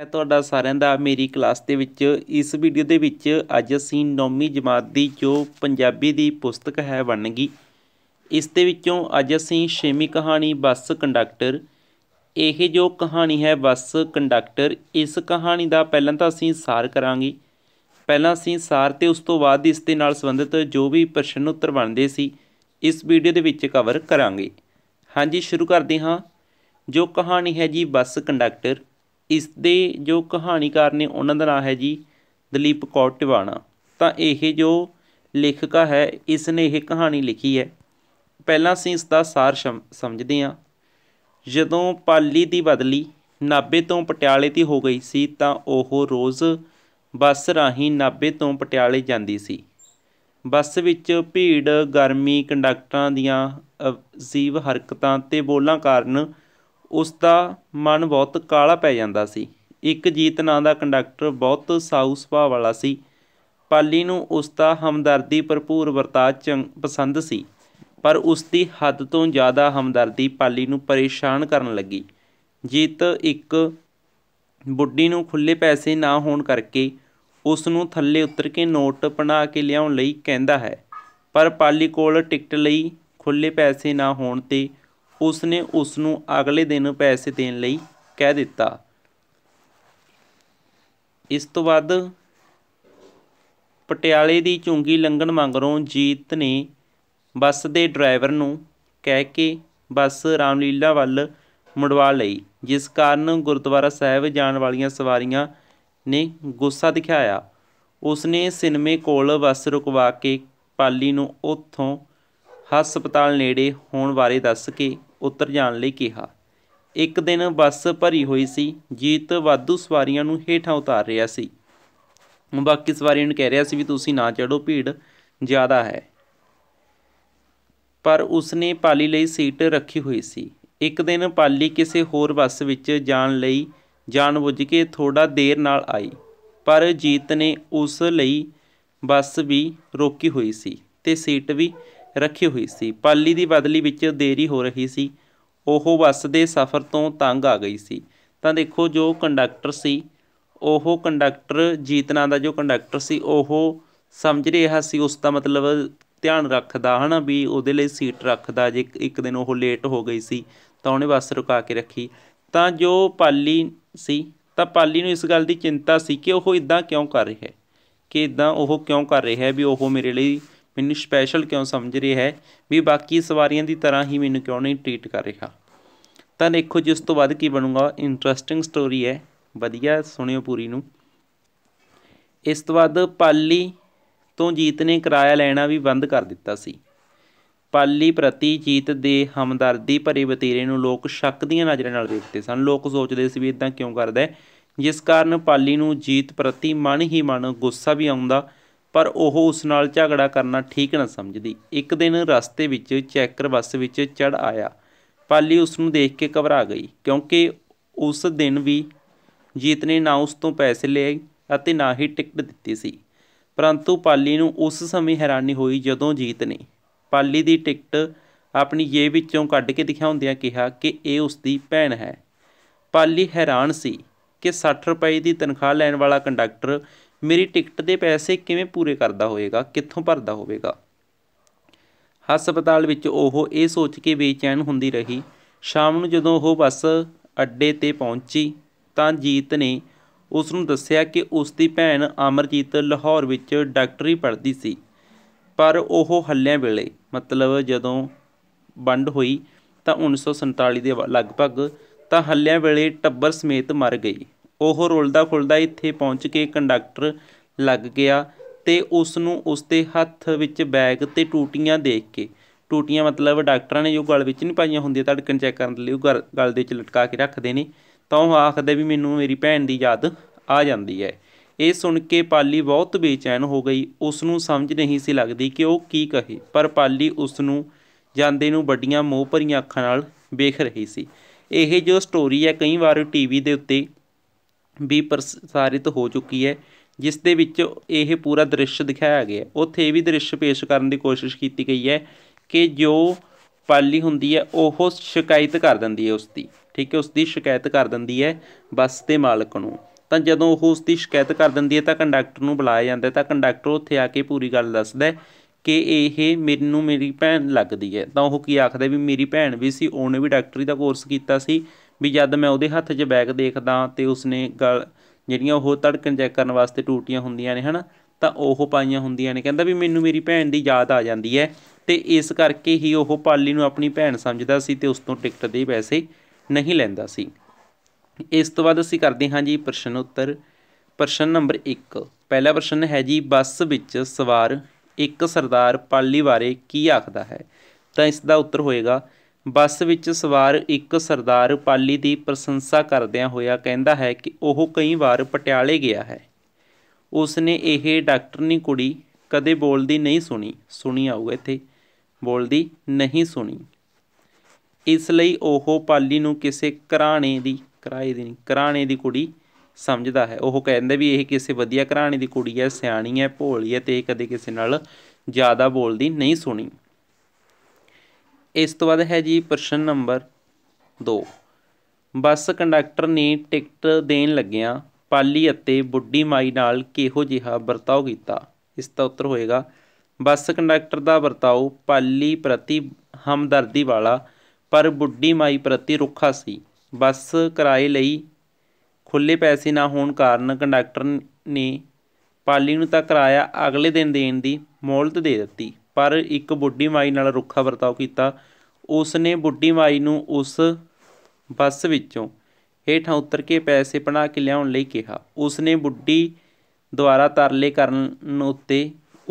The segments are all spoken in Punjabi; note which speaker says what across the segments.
Speaker 1: ਹੈ ਤੁਹਾਡਾ ਸਾਰਿਆਂ ਦਾ ਮੇਰੀ ਕਲਾਸ ਦੇ ਵਿੱਚ ਇਸ ਵੀਡੀਓ ਦੇ ਵਿੱਚ ਅੱਜ ਅਸੀਂ 9ਵੀਂ ਜਮਾਤ ਦੀ ਜੋ ਪੰਜਾਬੀ ਦੀ ਪੁਸਤਕ ਹੈ ਵੰਨਗੀ ਇਸ ਦੇ ਵਿੱਚੋਂ ਅੱਜ ਅਸੀਂ 6ਵੀਂ ਕਹਾਣੀ ਬੱਸ ਕੰਡਕਟਰ ਇਹ ਜੋ ਕਹਾਣੀ ਹੈ ਬੱਸ ਕੰਡਕਟਰ ਇਸ ਕਹਾਣੀ ਦਾ ਪਹਿਲਾਂ ਤਾਂ ਅਸੀਂ ਸਾਰ ਕਰਾਂਗੇ ਪਹਿਲਾਂ ਅਸੀਂ ਸਾਰ ਤੇ ਉਸ ਤੋਂ ਬਾਅਦ ਇਸ ਦੇ ਨਾਲ ਸੰਬੰਧਿਤ ਜੋ ਵੀ ਪ੍ਰਸ਼ਨ ਉੱਤਰ ਬਣਦੇ ਸੀ ਇਸ ਵੀਡੀਓ ਦੇ ਵਿੱਚ ਕਵਰ ਕਰਾਂਗੇ ਹਾਂਜੀ ਸ਼ੁਰੂ ਕਰਦੇ ਹਾਂ ਜੋ ਕਹਾਣੀ ਹੈ ਜੀ ਬੱਸ ਕੰਡਕਟਰ ਇਸ ਦੇ ਜੋ ਕਹਾਣੀਕਾਰ ਨੇ ਉਹਨਾਂ ਦਾ ਨਾਮ ਹੈ ਜੀ ਦਲੀਪ ਕੌਰ ਟਿਵਾਣਾ ਤਾਂ ਇਹ ਜੋ ਲੇਖਕਾ ਹੈ ਇਸ ਨੇ ਇਹ ਕਹਾਣੀ ਲਿਖੀ ਹੈ ਪਹਿਲਾਂ ਅਸੀਂ ਇਸ ਦਾ ਸਾਰ ਸਮਝਦੇ ਹਾਂ ਜਦੋਂ ਪਾਲੀ ਦੀ ਬਦਲੀ ਨਾਬੇ ਤੋਂ ਪਟਿਆਲੇ ਦੀ ਹੋ ਗਈ ਸੀ ਤਾਂ ਉਹ ਰੋਜ਼ ਬੱਸ ਰਾਹੀਂ ਨਾਬੇ ਤੋਂ ਪਟਿਆਲੇ ਜਾਂਦੀ ਸੀ ਬੱਸ ਵਿੱਚ ਭੀੜ ਗਰਮੀ ਕੰਡਕਟਰਾਂ ਦੀਆਂ ਅਜੀਬ ਹਰਕਤਾਂ ਤੇ ਬੋਲਾਂ ਕਾਰਨ ਉਸ ਦਾ ਮਨ ਬਹੁਤ ਕਾਲਾ ਪੈ ਜਾਂਦਾ ਸੀ ਇੱਕ ਜੀਤ ਨਾਂ ਦਾ ਕੰਡਕਟਰ ਬਹੁਤ ਸਾਊ ਸੁਭਾਅ ਵਾਲਾ ਸੀ ਪਾਲੀ ਨੂੰ ਉਸ ਦਾ ਹਮਦਰਦੀ ਭਰਪੂਰ ਵਰਤਾਅ ਚੰ ਪਸੰਦ ਸੀ ਪਰ ਉਸ ਦੀ ਹੱਦ ਤੋਂ ਜ਼ਿਆਦਾ ਹਮਦਰਦੀ ਪਾਲੀ ਨੂੰ ਪਰੇਸ਼ਾਨ ਕਰਨ ਲੱਗੀ ਜੀਤ ਇੱਕ ਬੁੱਢੀ ਨੂੰ ਖੁੱਲੇ ਪੈਸੇ ਨਾ ਹੋਣ ਕਰਕੇ ਉਸ ਨੂੰ ਥੱਲੇ ਉਤਰ ਕੇ ਨੋਟ ਬਣਾ ਕੇ ਲਿਆਉਣ ਲਈ ਕਹਿੰਦਾ ਹੈ ਪਰ ਪਾਲੀ ਕੋਲ ਟਿਕਟ ਲਈ ਖੁੱਲੇ ਪੈਸੇ ਨਾ ਹੋਣ ਤੇ ਉਸ ਨੇ ਉਸ ਨੂੰ ਅਗਲੇ ਦਿਨ ਪੈਸੇ ਦੇਣ ਲਈ ਕਹਿ ਦਿੱਤਾ ਇਸ ਤੋਂ ਬਾਅਦ ਪਟਿਆਲੇ ਦੀ ਚੁੰਗੀ ਲੰਘਣ ਮੰਗਰੋਂ ਜੀਤ ਨੇ ਬੱਸ ਦੇ ਡਰਾਈਵਰ ਨੂੰ ਕਹਿ ਕੇ ਬੱਸ ਰਾਮਲੀਲਾ ਵੱਲ ਮੁੜਵਾ ਲਈ ਜਿਸ ਕਾਰਨ ਗੁਰਦੁਆਰਾ ਸਾਹਿਬ ਜਾਣ ਵਾਲੀਆਂ ਸਵਾਰੀਆਂ ਨੇ ਗੁੱਸਾ ਦਿਖਾਇਆ ਉਸਨੇ ਸਿਨਮੇ ਕੋਲ ਬੱਸ ਰੁਕਵਾ ਕੇ ਪਾਲੀ ਨੂੰ ਉੱਥੋਂ ਹਸਪਤਾਲ ਨੇੜੇ ਹੋਣ ਬਾਰੇ ਦੱਸ ਕੇ ਉਤਰ ਜਾਣ ਲਈ ਕਿਹਾ ਇੱਕ ਦਿਨ ਬੱਸ ਭਰੀ ਹੋਈ ਸੀ ਜੀਤ ਵਾਧੂ ਸਵਾਰੀਆਂ ਨੂੰ ਹੇਠਾਂ ਉਤਾਰ ਰਿਹਾ ਸੀ ਬਾਕੀ ਸਵਾਰੀਆਂ ਨੂੰ ਕਹਿ ਰਿਹਾ ਸੀ ਵੀ ਤੁਸੀਂ ਨਾ ਚੜੋ ਭੀੜ ਜ਼ਿਆਦਾ ਹੈ ਪਰ ਉਸਨੇ ਪਾਲੀ ਲਈ ਸੀਟ ਰੱਖੀ ਹੋਈ ਸੀ ਇੱਕ ਦਿਨ ਪਾਲੀ ਕਿਸੇ ਹੋਰ ਬੱਸ ਵਿੱਚ ਜਾਣ ਲਈ ਜਾਣਬੁੱਝ ਕੇ ਥੋੜਾ ਦੇਰ ਨਾਲ ਆਈ ਪਰ ਜੀਤ ਨੇ ਉਸ ਲਈ ਬੱਸ ਵੀ ਰੋਕੀ ਹੋਈ ਸੀ ਤੇ ਸੀਟ ਵੀ ਰੱਖੀ ਹੋਈ ਸੀ ਪਾਲੀ ਦੀ ਬਦਲੀ ਵਿੱਚ ਦੇਰੀ ਹੋ ਰਹੀ ਸੀ ਉਹ ਬੱਸ ਦੇ ਸਫ਼ਰ ਤੋਂ ਤੰਗ ਆ ਗਈ ਸੀ ਤਾਂ ਦੇਖੋ ਜੋ ਕੰਡਕਟਰ ਸੀ ਉਹ ਕੰਡਕਟਰ ਜੀਤਨਾ ਦਾ ਜੋ ਕੰਡਕਟਰ ਸੀ ਉਹ ਸਮਝ ਰਿਹਾ ਸੀ ਉਸ ਦਾ ਮਤਲਬ ਧਿਆਨ ਰੱਖਦਾ ਹਨਾ ਵੀ ਉਹਦੇ ਲਈ ਸੀਟ ਰੱਖਦਾ ਜੇ ਇੱਕ ਦਿਨ ਉਹ ਲੇਟ ਹੋ ਗਈ ਸੀ ਤਾਂ ਉਹਨੇ ਬੱਸ ਰੁਕਾ ਕੇ ਰੱਖੀ ਤਾਂ ਜੋ ਪਾਲੀ ਸੀ ਤਾਂ ਪਾਲੀ ਨੂੰ ਇਸ ਗੱਲ ਦੀ ਚਿੰਤਾ ਸੀ ਕਿ ਉਹ ਇਦਾਂ ਕਿਉਂ ਕਰ ਰਿਹਾ ਹੈ ਕਿ ਇਦਾਂ ਉਹ ਕਿਉਂ ਕਰ ਰਿਹਾ ਹੈ ਵੀ ਉਹ ਮੇਰੇ ਲਈ ਮੈਨੂੰ ਸਪੈਸ਼ਲ ਕਿਉਂ ਸਮਝ ਰਿਹਾ ਹੈ ਵੀ ਬਾਕੀ ਸਵਾਰੀਆਂ ਦੀ ਤਰ੍ਹਾਂ ਹੀ ਮੈਨੂੰ ਕਿਉਂ ਨਹੀਂ ਟ੍ਰੀਟ ਕਰ ਰਿਹਾ ਤਾਂ ਦੇਖੋ ਜੀ ਉਸ ਤੋਂ ਬਾਅਦ ਕੀ ਬਣੂਗਾ ਇੰਟਰਸਟਿੰਗ ਸਟੋਰੀ ਹੈ ਵਧੀਆ ਸੁਣਿਓ ਪੂਰੀ ਨੂੰ ਇਸ ਤੋਂ ਬਾਅਦ ਪਾਲੀ ਤੋਂ ਜੀਤ ਨੇ ਕਿਰਾਇਆ ਲੈਣਾ ਵੀ ਬੰਦ ਕਰ ਦਿੱਤਾ ਸੀ ਪਾਲੀ ਪ੍ਰਤੀ ਜੀਤ ਦੇ ਹਮਦਰਦੀ ਭਰੇ ਵਤੀਰੇ ਨੂੰ ਲੋਕ ਸ਼ੱਕ ਦੀਆਂ ਨਜ਼ਰਾਂ ਨਾਲ ਦੇਖਦੇ ਸਨ ਲੋਕ ਸੋਚਦੇ ਸੀ ਵੀ ਇਦਾਂ ਕਿਉਂ ਕਰਦਾ ਹੈ ਜਿਸ ਕਾਰਨ ਪਾਲੀ ਨੂੰ ਜੀਤ ਪ੍ਰਤੀ ਮਨ ਹੀ ਮਨ ਗੁੱਸਾ ਵੀ ਆਉਂਦਾ ਪਰ ਉਹ ਉਸ ਨਾਲ ਝਗੜਾ ਕਰਨਾ ਠੀਕ ਨਾ ਸਮਝਦੀ ਇੱਕ ਦਿਨ ਰਸਤੇ ਵਿੱਚ ਚੈਕਰ ਬੱਸ ਵਿੱਚ ਚੜ ਆਇਆ ਪਾਲੀ ਉਸ ਨੂੰ ਦੇਖ ਕੇ ਘਬਰਾ ਗਈ ਕਿਉਂਕਿ ਉਸ ਦਿਨ ਵੀ ਜੀਤ ਨੇ ਨਾ ਉਸ ਤੋਂ ਪੈਸੇ ਲਏ ਅਤੇ ਨਾ ਹੀ ਟਿਕਟ ਦਿੱਤੀ ਸੀ ਪਰੰਤੂ ਪਾਲੀ ਨੂੰ ਉਸ ਸਮੇਂ ਹੈਰਾਨੀ ਹੋਈ ਜਦੋਂ ਜੀਤ ਨੇ ਪਾਲੀ ਦੀ ਟਿਕਟ ਆਪਣੀ ਜੇਬ ਵਿੱਚੋਂ ਕੱਢ ਕੇ ਦਿਖਾਉਂਦਿਆਂ ਕਿਹਾ ਕਿ ਇਹ ਉਸ ਦੀ ਭੈਣ ਹੈ ਪਾਲੀ ਹੈਰਾਨ ਸੀ ਕਿ 60 ਰੁਪਏ ਦੀ ਤਨਖਾਹ ਲੈਣ ਵਾਲਾ ਕੰਡਕਟਰ ਮੇਰੀ ਟਿਕਟ ਦੇ ਪੈਸੇ ਕਿਵੇਂ ਪੂਰੇ ਕਰਦਾ ਹੋਵੇਗਾ ਕਿੱਥੋਂ ਭਰਦਾ ਹੋਵੇਗਾ ਹਸਪਤਾਲ ਵਿੱਚ ਉਹ ਇਹ ਸੋਚ ਕੇ ਬੇਚੈਨ ਹੁੰਦੀ ਰਹੀ ਸ਼ਾਮ ਨੂੰ ਜਦੋਂ ਉਹ ਬੱਸ ਅੱਡੇ ਤੇ ਪਹੁੰਚੀ ਤਾਂ ਜੀਤ ਨੇ ਉਸ ਨੂੰ ਦੱਸਿਆ ਕਿ ਉਸ ਦੀ ਭੈਣ ਅਮਰਜੀਤ ਲਾਹੌਰ ਵਿੱਚ ਡਾਕਟਰੀ ਪੜ੍ਹਦੀ ਸੀ ਪਰ ਉਹ ਹੱਲਿਆਂ ਵੇਲੇ ਮਤਲਬ ਜਦੋਂ ਵੰਡ ਹੋਈ ਤਾਂ 1947 ਦੇ ਲਗਭਗ ਤਾਂ ਹੱਲਿਆਂ ਵੇਲੇ ਟੱਬਰ ਸਮੇਤ ਮਰ ਗਈ ਉਹ ਰੁਲਦਾ ਫੁਲਦਾ ਇੱਥੇ ਪਹੁੰਚ ਕੇ ਕੰਡਕਟਰ ਲੱਗ ਗਿਆ ਤੇ ਉਸ ਨੂੰ ਉਸ ਦੇ ਹੱਥ ਵਿੱਚ ਬੈਗ ਤੇ ਟੂਟੀਆਂ ਦੇਖ ਕੇ ਟੂਟੀਆਂ ਮਤਲਬ ਡਾਕਟਰਾਂ ਨੇ ਜੋ ਗਲ ਵਿੱਚ ਨਹੀਂ ਪਾਈਆਂ ਹੁੰਦੀਆਂ ਧੜਕਣ ਚੈੱਕ ਕਰਨ ਲਈ ਉਹ ਗਲ ਦੇ ਵਿੱਚ ਲਟਕਾ ਕੇ ਰੱਖਦੇ ਨੇ ਤਾਂ ਉਹ ਆਖਦੇ ਵੀ ਮੈਨੂੰ ਮੇਰੀ ਭੈਣ ਦੀ ਯਾਦ ਆ ਜਾਂਦੀ ਹੈ ਇਹ ਸੁਣ ਕੇ ਪਾਲੀ ਬਹੁਤ ਬੇਚੈਨ ਹੋ ਗਈ ਉਸ ਨੂੰ ਸਮਝ ਨਹੀਂ ਸੀ ਲੱਗਦੀ ਕਿ ਉਹ ਕੀ ਕਹੇ ਪਰ ਪਾਲੀ ਉਸ ਨੂੰ ਜਾਂਦੇ ਨੂੰ ਵੱਡੀਆਂ ਮੋਹ ਭਰੀਆਂ ਅੱਖਾਂ ਨਾਲ ਵੇਖ ਰਹੀ ਸੀ ਇਹ ਜੋ ਸਟੋਰੀ ਹੈ ਕਈ ਵਾਰ ਟੀਵੀ ਦੇ ਉੱਤੇ ਵੀ ਪ੍ਰਸਾਰਿਤ ਹੋ ਚੁੱਕੀ ਹੈ ਜਿਸ ਦੇ ਵਿੱਚ ਇਹ ਪੂਰਾ ਦ੍ਰਿਸ਼ ਦਿਖਾਇਆ ਗਿਆ ਉੱਥੇ ਇਹ ਵੀ ਦ੍ਰਿਸ਼ ਪੇਸ਼ ਕਰਨ ਦੀ ਕੋਸ਼ਿਸ਼ ਕੀਤੀ ਗਈ ਹੈ ਕਿ ਜੋ ਪਾਲੀ ਹੁੰਦੀ ਹੈ ਉਹ ਸ਼ਿਕਾਇਤ ਕਰ ਦਿੰਦੀ ਹੈ ਉਸ ਦੀ ਠੀਕ ਹੈ ਉਸ ਦੀ ਸ਼ਿਕਾਇਤ ਕਰ ਦਿੰਦੀ ਹੈ ਬੱਸ ਦੇ ਮਾਲਕ ਨੂੰ ਤਾਂ ਜਦੋਂ ਉਹ ਉਸ ਦੀ ਸ਼ਿਕਾਇਤ ਕਰ ਦਿੰਦੀ ਹੈ ਤਾਂ ਕੰਡਕਟਰ ਨੂੰ ਬੁਲਾਇਆ ਜਾਂਦਾ ਤਾਂ ਕੰਡਕਟਰ ਉੱਥੇ ਆ ਕੇ ਪੂਰੀ ਗੱਲ ਦੱਸਦਾ ਕਿ ਇਹ ਮੈਨੂੰ ਮੇਰੀ ਭੈਣ ਲੱਗਦੀ ਹੈ ਤਾਂ ਉਹ ਕੀ ਆਖਦਾ ਵੀ ਮੇਰੀ ਭੈਣ ਵੀ ਸੀ ਉਹਨੇ ਵੀ ਡਾਕਟਰੀ ਦਾ ਕੋਰਸ ਕੀਤਾ ਸੀ ਵੀ ਜਦ ਮੈਂ ਉਹਦੇ ਹੱਥ 'ਚ ਬੈਗ ਦੇਖਦਾ ਤੇ ਉਸਨੇ ਗਲ ਜਿਹੜੀਆਂ ਉਹ ਧੜਕਣ ਚੈੱਕ ਕਰਨ ਵਾਸਤੇ ਟੂਟੀਆਂ ਹੁੰਦੀਆਂ ਨੇ ਹਨਾ ਤਾਂ ਉਹ ਪਾਈਆਂ ਹੁੰਦੀਆਂ ਨੇ ਕਹਿੰਦਾ ਵੀ ਮੈਨੂੰ ਮੇਰੀ ਭੈਣ ਦੀ ਯਾਦ ਆ ਜਾਂਦੀ ਹੈ ਤੇ ਇਸ ਕਰਕੇ ਹੀ ਉਹ ਪਾਲੀ ਨੂੰ ਆਪਣੀ ਭੈਣ ਸਮਝਦਾ ਸੀ ਤੇ ਉਸ ਤੋਂ ਟਿਕਟ ਦੇ ਪੈਸੇ ਨਹੀਂ ਲੈਂਦਾ ਸੀ ਇਸ ਤੋਂ ਬਾਅਦ ਅਸੀਂ ਕਰਦੇ ਹਾਂ ਜੀ ਪ੍ਰਸ਼ਨ ਉੱਤਰ ਪ੍ਰਸ਼ਨ ਨੰਬਰ 1 ਪਹਿਲਾ ਪ੍ਰਸ਼ਨ ਹੈ ਜੀ ਬੱਸ ਵਿੱਚ ਸਵਾਰ ਇੱਕ ਸਰਦਾਰ ਪਾਲੀ ਬਾਰੇ ਕੀ ਆਖਦਾ ਹੈ ਤਾਂ ਇਸ ਦਾ ਉੱਤਰ ਹੋਏਗਾ ਬੱਸ ਵਿੱਚ ਸਵਾਰ ਇੱਕ ਸਰਦਾਰ ਪਾਲੀ ਦੀ ਪ੍ਰਸ਼ੰਸਾ ਕਰਦਿਆਂ ਹੋਇਆ ਕਹਿੰਦਾ ਹੈ ਕਿ ਉਹ ਕਈ ਵਾਰ ਪਟਿਆਲੇ ਗਿਆ ਹੈ ਉਸ ਨੇ ਇਹ ਡਾਕਟਰਨੀ ਕੁੜੀ ਕਦੇ ਬੋਲਦੀ ਨਹੀਂ ਸੁਣੀ ਸੁਣੀ ਆਊਗਾ ਇੱਥੇ ਬੋਲਦੀ ਨਹੀਂ ਸੁਣੀ ਇਸ ਲਈ ਉਹ ਪਾਲੀ ਨੂੰ ਕਿਸੇ ਘਰਾਣੇ ਦੀ ਕਿਰਾਏ ਦੀ ਨਹੀਂ ਘਰਾਣੇ ਦੀ ਕੁੜੀ ਸਮਝਦਾ ਹੈ ਉਹ ਕਹਿੰਦੇ ਵੀ ਇਹ ਕਿਸੇ ਵਧੀਆ ਘਰਾਣੇ ਦੀ ਕੁੜੀ ਹੈ ਸਿਆਣੀ ਹੈ ਭੋਲੀ ਹੈ ਤੇ ਕਦੇ ਕਿਸੇ ਨਾਲ ਜ਼ਿਆਦਾ ਬੋਲਦੀ ਨਹੀਂ ਸੁਣੀ ਇਸ ਤੋਂ ਬਾਅਦ ਹੈ ਜੀ ਪ੍ਰਸ਼ਨ ਨੰਬਰ 2 ਬੱਸ ਕੰਡਕਟਰ ਨੇ ਟਿਕਟ ਦੇਣ ਲੱਗਿਆਂ ਪਾਲੀ ਅਤੇ ਬੁੱਢੀ ਮਾਈ ਨਾਲ ਕਿਹੋ ਜਿਹਾ ਵਰਤਾਓ ਕੀਤਾ ਇਸ ਦਾ ਉੱਤਰ ਹੋਏਗਾ ਬੱਸ ਕੰਡਕਟਰ ਦਾ ਵਰਤਾਓ ਪਾਲੀ ਪ੍ਰਤੀ ਹਮਦਰਦੀ ਵਾਲਾ ਪਰ ਬੁੱਢੀ ਮਾਈ ਪ੍ਰਤੀ ਰੁੱਖਾ ਸੀ ਬੱਸ ਕਿਰਾਏ ਲਈ ਖੁੱਲੇ ਪੈਸੇ ਨਾ ਹੋਣ ਕਾਰਨ ਕੰਡਕਟਰ ਨੇ ਪਾਲੀ ਨੂੰ ਤਾਂ ਕਿਰਾਇਆ ਅਗਲੇ ਦਿਨ ਦੇਣ ਦੀ ਮੌਲਤ ਦੇ ਦਿੱਤੀ ਪਰ ਇੱਕ ਬੁੱਢੀ ਮਾਈ ਨਾਲ ਰੁੱਖਾ ਵਰਤਾਓ ਕੀਤਾ ਉਸ ਨੇ ਬੁੱਢੀ ਮਾਈ ਨੂੰ ਉਸ ਬੱਸ ਵਿੱਚੋਂ ਹੇਠਾਂ ਉਤਰ ਕੇ ਪੈਸੇ ਬਣਾ ਕੇ ਲਿਆਉਣ ਲਈ ਕਿਹਾ ਉਸ ਨੇ ਬੁੱਢੀ ਦੁਆਰਾ ਤਰਲੇ ਕਰਨ ਉੱਤੇ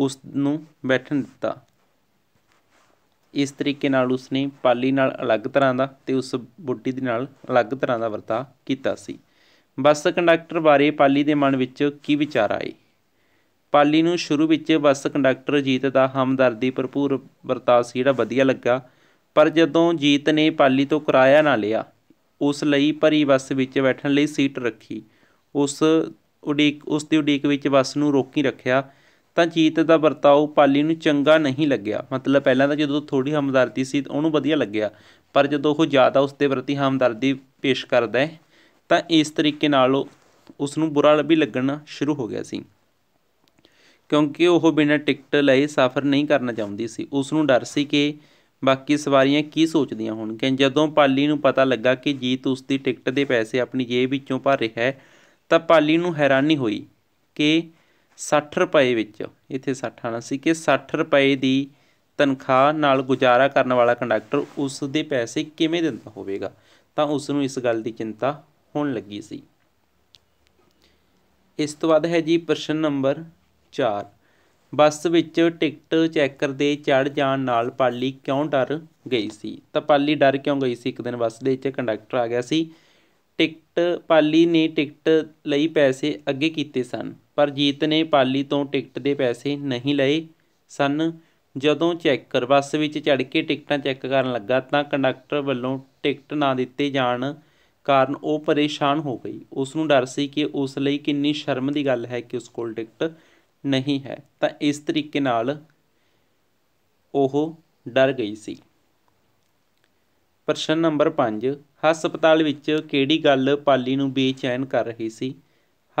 Speaker 1: ਉਸ ਨੂੰ ਬੈਠਣ ਦਿੱਤਾ ਇਸ ਤਰੀਕੇ ਨਾਲ ਉਸਨੇ ਪਾਲੀ ਨਾਲ ਅਲੱਗ ਤਰ੍ਹਾਂ ਦਾ ਤੇ ਉਸ ਬੁੱਢੀ ਦੇ ਨਾਲ ਅਲੱਗ ਤਰ੍ਹਾਂ ਦਾ ਵਰਤਾ ਕੀਤਾ ਸੀ ਬੱਸ ਕੰਡਕਟਰ ਬਾਰੇ ਪਾਲੀ ਦੇ ਮਨ ਵਿੱਚ ਕੀ ਵਿਚਾਰ ਆਏ ਪਾਲੀ ਨੂੰ ਸ਼ੁਰੂ ਵਿੱਚ ਬੱਸ ਕੰਡਕਟਰ ਜੀਤ ਦਾ ਹਮਦਰਦੀ ਭਰਪੂਰ ਵਰਤਾਅ ਸੀ ਜਿਹੜਾ ਵਧੀਆ ਲੱਗਾ ਪਰ ਜਦੋਂ ਜੀਤ ਨੇ ਪਾਲੀ ਤੋਂ ਕਿਰਾਇਆ ਨਾ ਲਿਆ ਉਸ ਲਈ ਭਰੀ ਬਸ ਵਿੱਚ ਬੈਠਣ ਲਈ ਸੀਟ ਰੱਖੀ ਉਸ ਉਡੀਕ ਉਸ ਦੀ ਉਡੀਕ ਵਿੱਚ ਬੱਸ ਨੂੰ ਰੋਕੀ ਰੱਖਿਆ ਤਾਂ ਜੀਤ ਦਾ ਵਰਤਾਓ ਪਾਲੀ ਨੂੰ ਚੰਗਾ ਨਹੀਂ ਲੱਗਿਆ ਮਤਲਬ ਪਹਿਲਾਂ ਤਾਂ ਜਦੋਂ ਥੋੜੀ ਹਮਦਰਦੀ ਸੀ ਉਹਨੂੰ ਵਧੀਆ ਲੱਗਿਆ ਪਰ ਜਦੋਂ ਉਹ ਜ਼ਿਆਦਾ ਉਸ ਦੇ ਪ੍ਰਤੀ ਹਮਦਰਦੀ ਪੇਸ਼ ਕਰਦਾ ਹੈ ਤਾਂ ਇਸ ਤਰੀਕੇ ਨਾਲ ਉਸ ਨੂੰ ਬੁਰਾ ਵੀ ਲੱਗਣਾ ਸ਼ੁਰੂ ਹੋ ਗਿਆ ਸੀ ਕਿਉਂਕਿ ਉਹ ਬਿਨਾਂ ਟਿਕਟ ਲਏ ਸਫ਼ਰ ਨਹੀਂ ਕਰਨਾ ਚਾਹੁੰਦੀ ਸੀ ਉਸ ਨੂੰ ਡਰ ਸੀ ਕਿ ਬਾਕੀ ਸਵਾਰੀਆਂ ਕੀ ਸੋਚਦੀਆਂ ਹੋਣਗੀਆਂ ਜਦੋਂ ਪਾਲੀ ਨੂੰ ਪਤਾ ਲੱਗਾ ਕਿ ਜੀਤ ਉਸ ਦੀ ਟਿਕਟ ਦੇ ਪੈਸੇ ਆਪਣੀ ਜੇਬ ਵਿੱਚੋਂ ਭਰ ਰਿਹਾ ਹੈ ਤਾਂ ਪਾਲੀ ਨੂੰ ਹੈਰਾਨੀ ਹੋਈ ਕਿ 60 ਰੁਪਏ ਵਿੱਚ ਇੱਥੇ 60 ਆਣਾ ਸੀ ਕਿ 60 ਰੁਪਏ ਦੀ ਤਨਖਾਹ ਨਾਲ ਗੁਜ਼ਾਰਾ ਕਰਨ ਵਾਲਾ ਕੰਡਕਟਰ ਉਸ ਦੇ ਪੈਸੇ ਕਿਵੇਂ ਦਿੰਦਾ ਹੋਵੇਗਾ ਤਾਂ ਉਸ ਨੂੰ ਇਸ ਗੱਲ ਦੀ ਚਿੰਤਾ ਹੋਣ ਲੱਗੀ ਸੀ ਇਸ ਤੋਂ ਬਾਅਦ ਹੈ ਜੀ ਪ੍ਰਸ਼ਨ ਨੰਬਰ ਚਾਰ ਬੱਸ ਵਿੱਚ ਟਿਕਟ ਚੈੱਕਰ ਦੇ ਚੜ ਜਾਣ ਨਾਲ ਪਾਲੀ ਕਿਉਂ ਡਰ ਗਈ ਸੀ ਤਾਂ ਪਾਲੀ ਡਰ ਕਿਉਂ ਗਈ ਸੀ ਇੱਕ ਦਿਨ ਬੱਸ ਦੇ ਵਿੱਚ ਕੰਡਕਟਰ ਆ ਗਿਆ ਸੀ ਟਿਕਟ ਪਾਲੀ ਨੇ ਟਿਕਟ ਲਈ ਪੈਸੇ ਅੱਗੇ ਕੀਤੇ ਸਨ ਪਰ ਜੀਤ ਨੇ ਪਾਲੀ ਤੋਂ ਟਿਕਟ ਦੇ ਪੈਸੇ ਨਹੀਂ ਲਏ ਸਨ ਜਦੋਂ ਚੈੱਕਰ ਬੱਸ ਵਿੱਚ ਚੜ ਕੇ ਟਿਕਟਾਂ ਚੈੱਕ ਕਰਨ ਲੱਗਾ ਤਾਂ ਕੰਡਕਟਰ ਵੱਲੋਂ ਟਿਕਟ ਨਾ ਦਿੱਤੇ ਜਾਣ ਕਾਰਨ ਉਹ ਪਰੇਸ਼ਾਨ ਹੋ ਗਈ ਉਸ ਨੂੰ ਡਰ ਸੀ ਕਿ ਉਸ ਲਈ ਕਿੰਨੀ ਸ਼ਰਮ ਦੀ ਗੱਲ ਹੈ ਕਿ ਉਸ ਕੋਲ ਟਿਕਟ ਨਹੀਂ ਹੈ ਤਾਂ ਇਸ ਤਰੀਕੇ ਨਾਲ ਉਹ ਡਰ ਗਈ ਸੀ ਪ੍ਰਸ਼ਨ ਨੰਬਰ 5 ਹਸਪਤਾਲ ਵਿੱਚ ਕਿਹੜੀ ਗੱਲ ਪਾਲੀ ਨੂੰ ਬੇਚੈਨ ਕਰ ਰਹੀ ਸੀ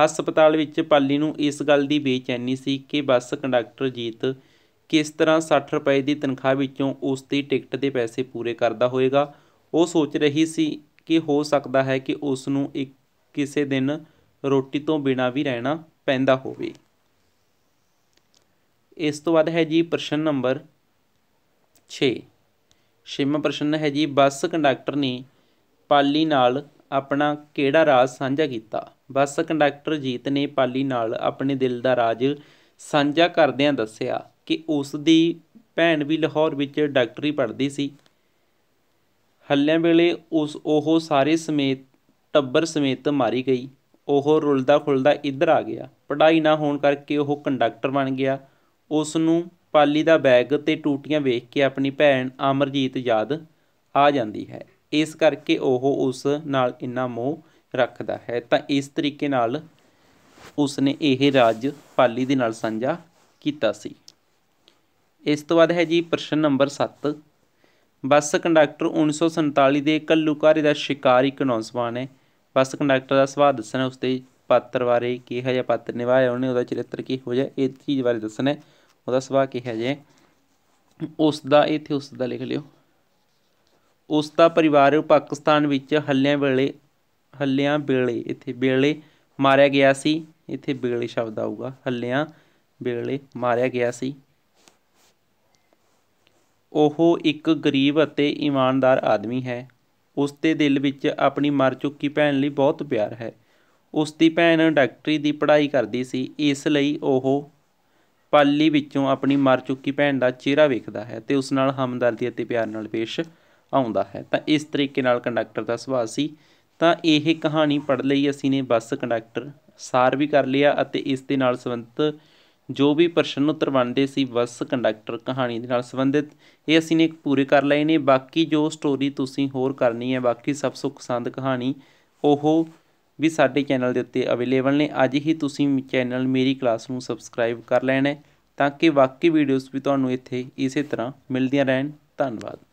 Speaker 1: ਹਸਪਤਾਲ ਵਿੱਚ ਪਾਲੀ ਨੂੰ ਇਸ ਗੱਲ ਦੀ ਬੇਚੈਨੀ ਸੀ ਕਿ ਬੱਸ ਕੰਡਕਟਰ ਜੀਤ ਕਿਸ ਤਰ੍ਹਾਂ 60 ਰੁਪਏ ਦੀ ਤਨਖਾਹ ਵਿੱਚੋਂ ਉਸ ਦੀ ਟਿਕਟ ਦੇ ਪੈਸੇ ਪੂਰੇ ਕਰਦਾ ਹੋਵੇਗਾ ਉਹ ਸੋਚ ਰਹੀ ਸੀ ਕਿ ਹੋ ਸਕਦਾ ਹੈ ਕਿ ਉਸ ਨੂੰ ਇੱਕ ਕਿਸੇ ਦਿਨ ਰੋਟੀ ਤੋਂ ਬਿਨਾਂ ਵੀ ਰਹਿਣਾ ਪੈਂਦਾ ਹੋਵੇ ਇਸ ਤੋਂ ਬਾਅਦ ਹੈ ਜੀ ਪ੍ਰਸ਼ਨ ਨੰਬਰ 6 ਛੇਵਾਂ ਪ੍ਰਸ਼ਨ ਹੈ ਜੀ ਬੱਸ ਕੰਡਕਟਰ ਨੇ ਪਾਲੀ ਨਾਲ ਆਪਣਾ ਕਿਹੜਾ ਰਾਜ ਸਾਂਝਾ ਕੀਤਾ ਬੱਸ ਕੰਡਕਟਰ ਜੀਤ ਨੇ ਪਾਲੀ ਨਾਲ ਆਪਣੇ ਦਿਲ ਦਾ ਰਾਜ ਸਾਂਝਾ ਕਰਦਿਆਂ ਦੱਸਿਆ ਕਿ ਉਸ ਦੀ ਭੈਣ ਵੀ ਲਾਹੌਰ ਵਿੱਚ ਡਾਕਟਰੀ ਪੜ੍ਹਦੀ ਸੀ ਹੱਲਿਆਂ ਵੇਲੇ ਉਸ ਉਹ ਸਾਰੇ ਸਮੇਤ ਟੱਬਰ ਸਮੇਤ ਮਾਰੀ ਗਈ ਉਹ ਰੁਲਦਾ ਖੁਲਦਾ ਇੱਧਰ ਆ ਗਿਆ ਪੜ੍ਹਾਈ ਨਾ ਹੋਣ ਕਰਕੇ ਉਹ ਕੰਡਕਟਰ ਬਣ ਗਿਆ ਉਸ ਨੂੰ ਪਾਲੀ ਦਾ ਬੈਗ ਤੇ ਟੂਟੀਆਂ ਵੇਖ ਕੇ ਆਪਣੀ ਭੈਣ ਅਮਰਜੀਤ ਯਾਦ ਆ ਜਾਂਦੀ ਹੈ ਇਸ ਕਰਕੇ ਉਹ ਉਸ ਨਾਲ ਇੰਨਾ ਮੋਹ ਰੱਖਦਾ ਹੈ ਤਾਂ ਇਸ ਤਰੀਕੇ ਨਾਲ ਉਸ ਨੇ ਇਹ ਰਾਜ ਪਾਲੀ ਦੇ ਨਾਲ ਸਾਂਝਾ ਕੀਤਾ ਸੀ ਇਸ ਤੋਂ ਬਾਅਦ ਹੈ ਜੀ ਪ੍ਰਸ਼ਨ ਨੰਬਰ 7 ਬੱਸ ਕੰਡਕਟਰ 1947 ਦੇ ਕੱਲੂਕਾਰੀ ਦਾ ਸ਼ਿਕਾਰ ਇੱਕ ਨੌਜਵਾਨ ਹੈ ਬੱਸ ਕੰਡਕਟਰ ਦਾ ਸੁਭਾਅ ਦੱਸਣਾ ਉਸਦੇ ਪਾਤਰ ਬਾਰੇ ਕਿਹਾ ਜਾਂ ਪਾਤਰ ਨਿਭਾਇਆ ਉਹਨੇ ਉਹਦਾ ਚਰਿੱਤਰ ਕੀ ਹੋ ਜਾ ਇਹ ਚੀਜ਼ ਬਾਰੇ ਦੱਸਣਾ ਹੈ ਉਹਦਾ ਸੁਭਾਅ ਹੈ ਜੇ ਉਸ ਦਾ ਇੱਥੇ ਉਸ ਦਾ ਲਿਖ ਲਿਓ ਉਸ ਦਾ ਪਰਿਵਾਰ ਪਾਕਿਸਤਾਨ ਵਿੱਚ ਹੱਲਿਆਂ ਵੇਲੇ ਹੱਲਿਆਂ ਵੇਲੇ ਇੱਥੇ ਵੇਲੇ ਮਾਰਿਆ ਗਿਆ ਸੀ ਇੱਥੇ ਵੇਲੇ ਸ਼ਬਦ ਆਊਗਾ ਹੱਲਿਆਂ ਵੇਲੇ ਮਾਰਿਆ ਗਿਆ ਸੀ ਉਹ ਇੱਕ ਗਰੀਬ ਅਤੇ ਇਮਾਨਦਾਰ ਆਦਮੀ ਹੈ ਉਸ ਦੇ ਦਿਲ ਵਿੱਚ ਆਪਣੀ ਮਰ ਚੁੱਕੀ ਭੈਣ ਲਈ ਬਹੁਤ ਪਿਆਰ ਹੈ ਉਸ ਦੀ ਭੈਣ ਡਾਕਟਰੀ ਦੀ ਪੜ੍ਹਾਈ ਕਰਦੀ ਸੀ ਇਸ ਲਈ ਉਹ ਪਾਲੀ ਵਿੱਚੋਂ ਆਪਣੀ ਮਰ ਚੁੱਕੀ ਭੈਣ ਦਾ ਚਿਹਰਾ ਵੇਖਦਾ ਹੈ ਤੇ ਉਸ ਨਾਲ ਹਮਦਰਦੀ ਅਤੇ ਪਿਆਰ ਨਾਲ ਪੇਸ਼ ਆਉਂਦਾ ਹੈ ਤਾਂ ਇਸ ਤਰੀਕੇ ਨਾਲ ਕੰਡਕਟਰ ਦਾ ਸੁਭਾਅ ਸੀ ਤਾਂ ਇਹ ਕਹਾਣੀ ਪੜ ਲਈ ਅਸੀਂ ਨੇ ਬੱਸ ਕੰਡਕਟਰ ਸਾਰ ਵੀ ਕਰ ਲਿਆ ਅਤੇ ਇਸ ਦੇ ਨਾਲ ਸੰਬੰਧਿਤ ਜੋ ਵੀ ਪ੍ਰਸ਼ਨ ਉੱਤਰ ਬਣਦੇ ਸੀ ਬੱਸ ਕੰਡਕਟਰ ਕਹਾਣੀ ਦੇ ਨਾਲ ਸੰਬੰਧਿਤ ਇਹ ਅਸੀਂ ਨੇ ਪੂਰੇ ਕਰ ਲਏ ਨੇ ਬਾਕੀ ਜੋ ਸਟੋਰੀ ਤੁਸੀਂ ਹੋਰ ਕਰਨੀ ਹੈ ਬਾਕੀ ਸਭ ਸੁਖ ਸੰਦ ਕਹਾਣੀ ਉਹ ਵੀ ਸਾਡੇ ਚੈਨਲ ਦੇ ਉੱਤੇ ਅਵੇਲੇਬਲ ਨੇ ਅੱਜ ਹੀ ਤੁਸੀਂ ਚੈਨਲ ਮੇਰੀ ਕਲਾਸ ਨੂੰ ਸਬਸਕ੍ਰਾਈਬ ਕਰ ਲੈਣਾ ਤਾਂ ਕਿ ਬਾਕੀ ਵੀਡੀਓਜ਼ ਵੀ ਤੁਹਾਨੂੰ ਇੱਥੇ ਇਸੇ ਤਰ੍ਹਾਂ ਮਿਲਦੀਆਂ ਰਹਿਣ ਧੰਨਵਾਦ